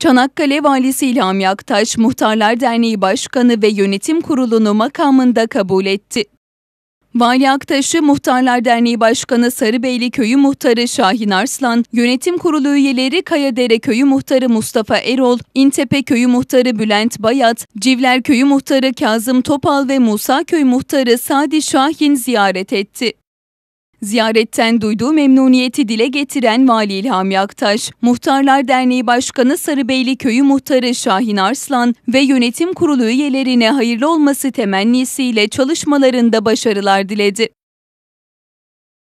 Çanakkale Valisi İlham Aktaş, Muhtarlar Derneği Başkanı ve Yönetim Kurulu'nu makamında kabul etti. Vali Aktaş'ı Muhtarlar Derneği Başkanı Sarıbeyli Köyü Muhtarı Şahin Arslan, Yönetim Kurulu üyeleri Kayadere Köyü Muhtarı Mustafa Erol, İntepe Köyü Muhtarı Bülent Bayat, Civler Köyü Muhtarı Kazım Topal ve Musa Köyü Muhtarı Sadi Şahin ziyaret etti. Ziyaretten duyduğu memnuniyeti dile getiren Vali İlham Yaktaş, Muhtarlar Derneği Başkanı Sarıbeyli Köyü Muhtarı Şahin Arslan ve yönetim kurulu üyelerine hayırlı olması temennisiyle çalışmalarında başarılar diledi.